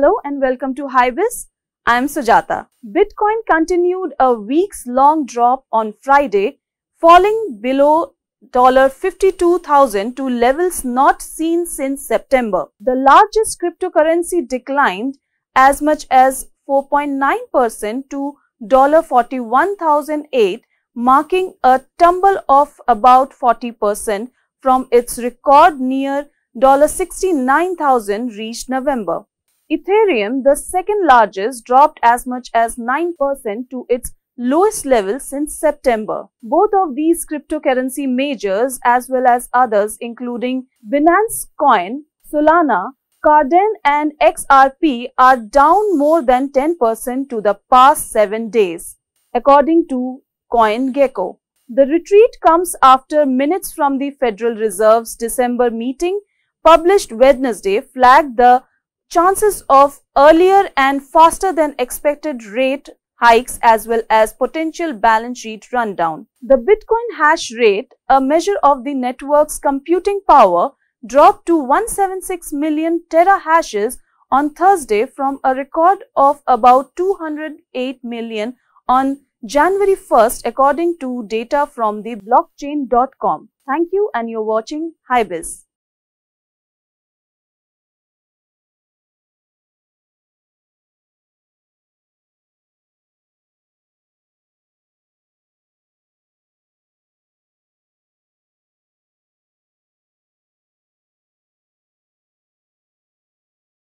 Hello and welcome to Hybris. I'm Sujata. Bitcoin continued a weeks long drop on Friday, falling below $52,000 to levels not seen since September. The largest cryptocurrency declined as much as 4.9% to $41,008, marking a tumble of about 40% from its record near $69,000 reached November. Ethereum, the second largest, dropped as much as 9% to its lowest level since September. Both of these cryptocurrency majors as well as others including Binance Coin, Solana, Carden, and XRP are down more than 10% to the past 7 days, according to CoinGecko. The retreat comes after minutes from the Federal Reserve's December meeting published Wednesday flagged the chances of earlier and faster than expected rate hikes as well as potential balance sheet rundown. The Bitcoin hash rate, a measure of the network's computing power, dropped to 176 million terahashes on Thursday from a record of about 208 million on January 1st according to data from the blockchain.com. Thank you and you're watching Biz.